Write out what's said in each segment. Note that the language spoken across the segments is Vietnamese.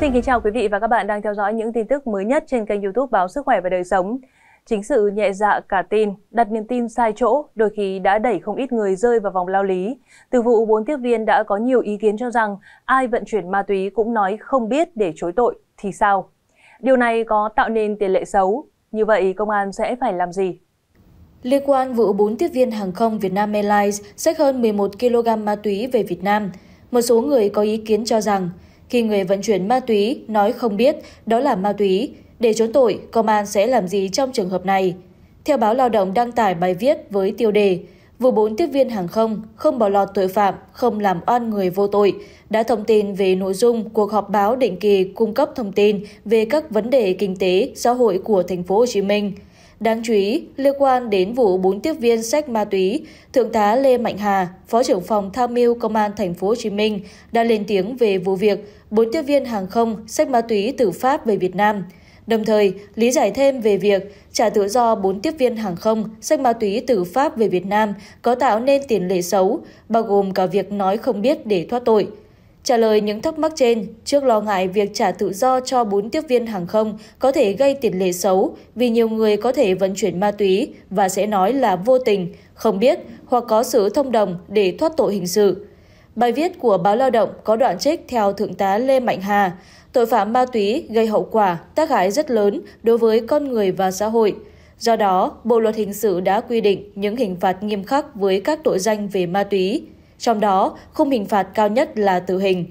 Xin kính chào quý vị và các bạn đang theo dõi những tin tức mới nhất trên kênh youtube Báo Sức Khỏe và Đời Sống. Chính sự nhẹ dạ cả tin, đặt niềm tin sai chỗ đôi khi đã đẩy không ít người rơi vào vòng lao lý. Từ vụ bốn tiếp viên đã có nhiều ý kiến cho rằng ai vận chuyển ma túy cũng nói không biết để chối tội thì sao? Điều này có tạo nên tiền lệ xấu. Như vậy công an sẽ phải làm gì Liên quan vụ bốn tiếp viên hàng không Vietnam Airlines xách hơn 11 kg ma túy về Việt Nam, một số người có ý kiến cho rằng khi người vận chuyển ma túy nói không biết đó là ma túy để trốn tội công an sẽ làm gì trong trường hợp này theo báo lao động đăng tải bài viết với tiêu đề vụ bốn tiếp viên hàng không không bỏ lọt tội phạm không làm oan người vô tội đã thông tin về nội dung cuộc họp báo định kỳ cung cấp thông tin về các vấn đề kinh tế xã hội của thành phố Hồ Chí Minh Đáng chú ý, liên quan đến vụ bốn tiếp viên sách ma túy, Thượng tá Lê Mạnh Hà, Phó trưởng phòng tham mưu Công an Thành phố Hồ Chí Minh đã lên tiếng về vụ việc bốn tiếp viên hàng không sách ma túy từ Pháp về Việt Nam. Đồng thời, lý giải thêm về việc trả tự do bốn tiếp viên hàng không sách ma túy từ Pháp về Việt Nam có tạo nên tiền lệ xấu, bao gồm cả việc nói không biết để thoát tội. Trả lời những thắc mắc trên, trước lo ngại việc trả tự do cho 4 tiếp viên hàng không có thể gây tiền lệ xấu vì nhiều người có thể vận chuyển ma túy và sẽ nói là vô tình, không biết hoặc có sự thông đồng để thoát tội hình sự. Bài viết của báo Lao động có đoạn trích theo Thượng tá Lê Mạnh Hà, tội phạm ma túy gây hậu quả, tác hại rất lớn đối với con người và xã hội. Do đó, Bộ Luật Hình sự đã quy định những hình phạt nghiêm khắc với các tội danh về ma túy trong đó khung hình phạt cao nhất là tử hình.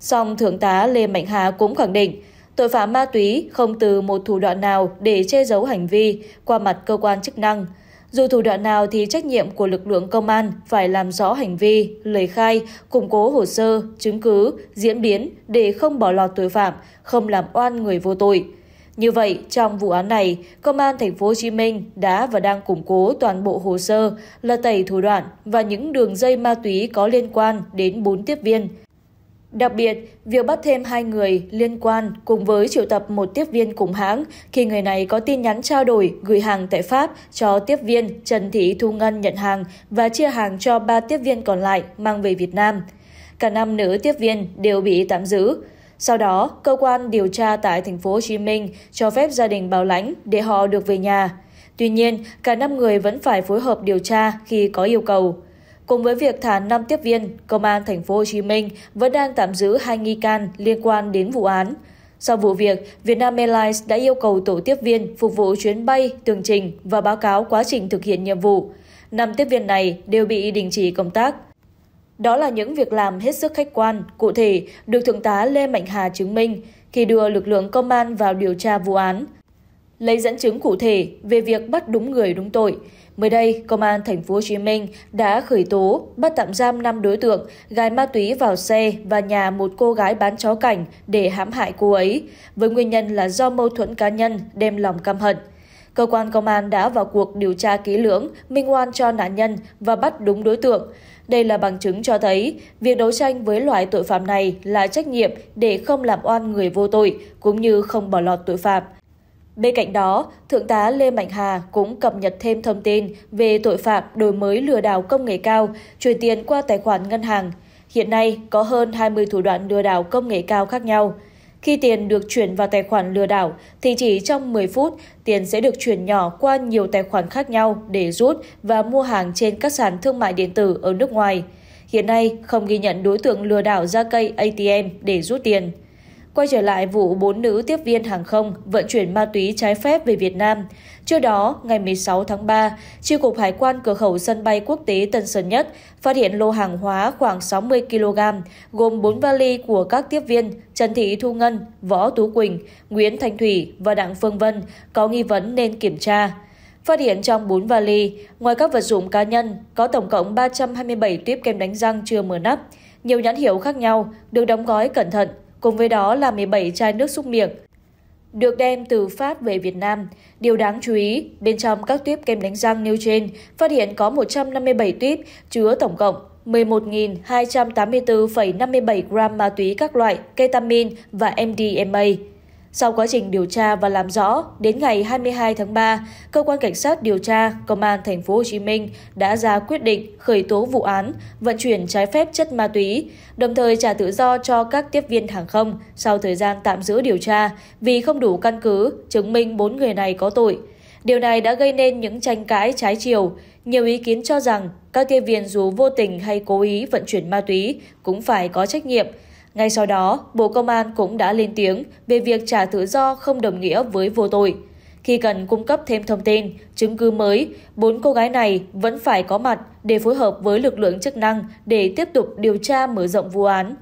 Song Thượng tá Lê Mạnh Hà cũng khẳng định, tội phạm ma túy không từ một thủ đoạn nào để che giấu hành vi qua mặt cơ quan chức năng. Dù thủ đoạn nào thì trách nhiệm của lực lượng công an phải làm rõ hành vi, lời khai, củng cố hồ sơ, chứng cứ, diễn biến để không bỏ lọt tội phạm, không làm oan người vô tội. Như vậy, trong vụ án này, Công an thành phố hồ chí minh đã và đang củng cố toàn bộ hồ sơ, là tẩy thủ đoạn và những đường dây ma túy có liên quan đến bốn tiếp viên. Đặc biệt, việc bắt thêm hai người liên quan cùng với triệu tập một tiếp viên cùng hãng khi người này có tin nhắn trao đổi gửi hàng tại Pháp cho tiếp viên Trần Thị Thu Ngân nhận hàng và chia hàng cho ba tiếp viên còn lại mang về Việt Nam. Cả năm nữ tiếp viên đều bị tạm giữ, sau đó cơ quan điều tra tại tp hcm cho phép gia đình bảo lãnh để họ được về nhà tuy nhiên cả năm người vẫn phải phối hợp điều tra khi có yêu cầu cùng với việc thả năm tiếp viên công an tp hcm vẫn đang tạm giữ hai nghi can liên quan đến vụ án sau vụ việc, Vietnam Airlines đã yêu cầu tổ tiếp viên phục vụ chuyến bay tường trình và báo cáo quá trình thực hiện nhiệm vụ. Năm tiếp viên này đều bị đình chỉ công tác. Đó là những việc làm hết sức khách quan, cụ thể được Thượng tá Lê Mạnh Hà chứng minh khi đưa lực lượng công an vào điều tra vụ án. Lấy dẫn chứng cụ thể về việc bắt đúng người đúng tội, mới đây công an thành phố Hồ Chí Minh đã khởi tố bắt tạm giam 5 đối tượng gài ma túy vào xe và nhà một cô gái bán chó cảnh để hãm hại cô ấy với nguyên nhân là do mâu thuẫn cá nhân đem lòng căm hận. Cơ quan công an đã vào cuộc điều tra kỹ lưỡng, minh oan cho nạn nhân và bắt đúng đối tượng. Đây là bằng chứng cho thấy việc đấu tranh với loại tội phạm này là trách nhiệm để không làm oan người vô tội cũng như không bỏ lọt tội phạm. Bên cạnh đó, Thượng tá Lê Mạnh Hà cũng cập nhật thêm thông tin về tội phạm đổi mới lừa đảo công nghệ cao, chuyển tiền qua tài khoản ngân hàng. Hiện nay có hơn 20 thủ đoạn lừa đảo công nghệ cao khác nhau. Khi tiền được chuyển vào tài khoản lừa đảo thì chỉ trong 10 phút, tiền sẽ được chuyển nhỏ qua nhiều tài khoản khác nhau để rút và mua hàng trên các sàn thương mại điện tử ở nước ngoài. Hiện nay, không ghi nhận đối tượng lừa đảo ra cây ATM để rút tiền. Quay trở lại vụ bốn nữ tiếp viên hàng không vận chuyển ma túy trái phép về Việt Nam. Trước đó, ngày 16 tháng 3, Tri Cục Hải quan cửa khẩu sân bay quốc tế Tân Sơn Nhất phát hiện lô hàng hóa khoảng 60 kg, gồm 4 vali của các tiếp viên Trần Thị Thu Ngân, Võ Tú Quỳnh, Nguyễn Thanh Thủy và Đặng Phương Vân có nghi vấn nên kiểm tra. Phát hiện trong 4 vali, ngoài các vật dụng cá nhân, có tổng cộng 327 tuyếp kem đánh răng chưa mở nắp, nhiều nhãn hiệu khác nhau, được đóng gói cẩn thận cùng với đó là 17 chai nước xúc miệng. Được đem từ Pháp về Việt Nam, điều đáng chú ý, bên trong các tuyếp kem đánh răng nêu trên phát hiện có 157 tuyếp chứa tổng cộng 11.284,57 gram ma túy các loại, ketamin và MDMA. Sau quá trình điều tra và làm rõ, đến ngày 22 tháng 3, cơ quan cảnh sát điều tra công an thành phố Hồ Chí Minh đã ra quyết định khởi tố vụ án vận chuyển trái phép chất ma túy, đồng thời trả tự do cho các tiếp viên hàng không sau thời gian tạm giữ điều tra vì không đủ căn cứ chứng minh bốn người này có tội. Điều này đã gây nên những tranh cãi trái chiều. Nhiều ý kiến cho rằng các tiếp viên dù vô tình hay cố ý vận chuyển ma túy cũng phải có trách nhiệm ngay sau đó, Bộ Công an cũng đã lên tiếng về việc trả tự do không đồng nghĩa với vô tội. Khi cần cung cấp thêm thông tin, chứng cứ mới, bốn cô gái này vẫn phải có mặt để phối hợp với lực lượng chức năng để tiếp tục điều tra mở rộng vụ án.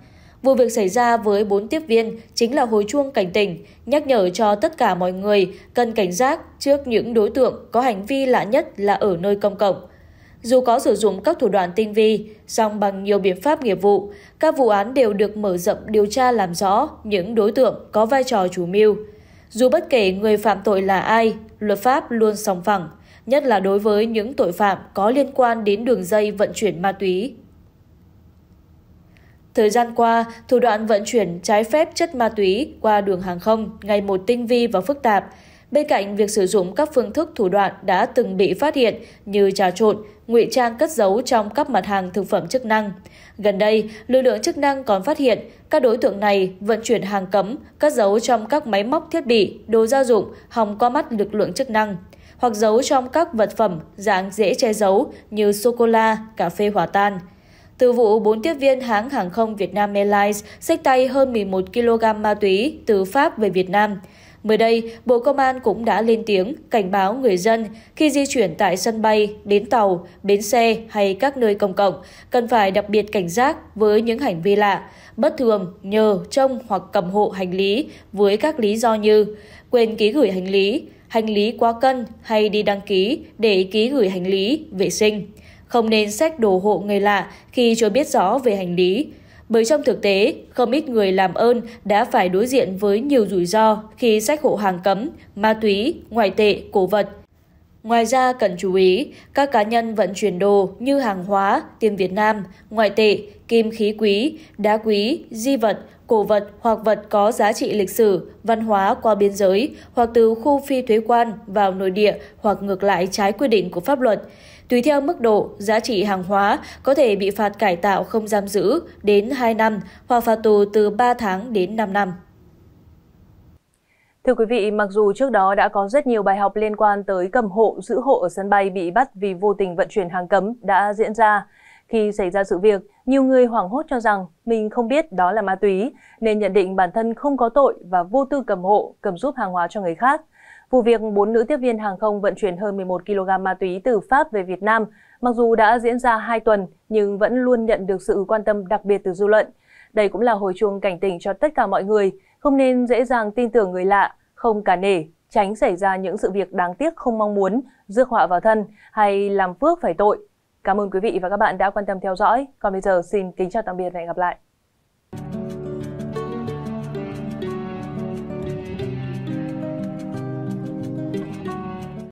Vụ việc xảy ra với bốn tiếp viên chính là hồi chuông cảnh tỉnh, nhắc nhở cho tất cả mọi người cần cảnh giác trước những đối tượng có hành vi lạ nhất là ở nơi công cộng. Dù có sử dụng các thủ đoạn tinh vi, song bằng nhiều biện pháp nghiệp vụ, các vụ án đều được mở rộng điều tra làm rõ những đối tượng có vai trò chủ mưu. Dù bất kể người phạm tội là ai, luật pháp luôn sòng phẳng, nhất là đối với những tội phạm có liên quan đến đường dây vận chuyển ma túy. Thời gian qua, thủ đoạn vận chuyển trái phép chất ma túy qua đường hàng không ngày một tinh vi và phức tạp, bên cạnh việc sử dụng các phương thức thủ đoạn đã từng bị phát hiện như trà trộn, ngụy trang cất giấu trong các mặt hàng thực phẩm chức năng. Gần đây, lực lượng chức năng còn phát hiện các đối tượng này vận chuyển hàng cấm cất giấu trong các máy móc thiết bị, đồ gia dụng hòng qua mắt lực lượng chức năng hoặc giấu trong các vật phẩm dạng dễ che giấu như sô-cô-la, cà phê hòa tan. Từ vụ 4 tiếp viên hãng hàng không Việt Nam Airlines xách tay hơn 11 kg ma túy từ Pháp về Việt Nam, mới đây bộ công an cũng đã lên tiếng cảnh báo người dân khi di chuyển tại sân bay đến tàu bến xe hay các nơi công cộng cần phải đặc biệt cảnh giác với những hành vi lạ bất thường nhờ trông hoặc cầm hộ hành lý với các lý do như quên ký gửi hành lý hành lý quá cân hay đi đăng ký để ký gửi hành lý vệ sinh không nên xách đồ hộ người lạ khi chưa biết rõ về hành lý bởi trong thực tế, không ít người làm ơn đã phải đối diện với nhiều rủi ro khi sách hộ hàng cấm, ma túy, ngoại tệ, cổ vật. Ngoài ra cần chú ý, các cá nhân vận chuyển đồ như hàng hóa, tiền Việt Nam, ngoại tệ, kim khí quý, đá quý, di vật, cổ vật hoặc vật có giá trị lịch sử, văn hóa qua biên giới hoặc từ khu phi thuế quan vào nội địa hoặc ngược lại trái quy định của pháp luật. Tùy theo mức độ, giá trị hàng hóa có thể bị phạt cải tạo không giam giữ đến 2 năm hoặc phạt tù từ 3 tháng đến 5 năm. Thưa quý vị, mặc dù trước đó đã có rất nhiều bài học liên quan tới cầm hộ, giữ hộ ở sân bay bị bắt vì vô tình vận chuyển hàng cấm đã diễn ra, khi xảy ra sự việc, nhiều người hoảng hốt cho rằng mình không biết đó là ma túy, nên nhận định bản thân không có tội và vô tư cầm hộ, cầm giúp hàng hóa cho người khác. Vụ việc bốn nữ tiếp viên hàng không vận chuyển hơn 11 kg ma túy từ Pháp về Việt Nam, mặc dù đã diễn ra 2 tuần nhưng vẫn luôn nhận được sự quan tâm đặc biệt từ dư luận. Đây cũng là hồi chuông cảnh tỉnh cho tất cả mọi người, không nên dễ dàng tin tưởng người lạ, không cả nể, tránh xảy ra những sự việc đáng tiếc không mong muốn, rước họa vào thân hay làm phước phải tội. Cảm ơn quý vị và các bạn đã quan tâm theo dõi. Còn bây giờ xin kính chào tạm biệt và hẹn gặp lại.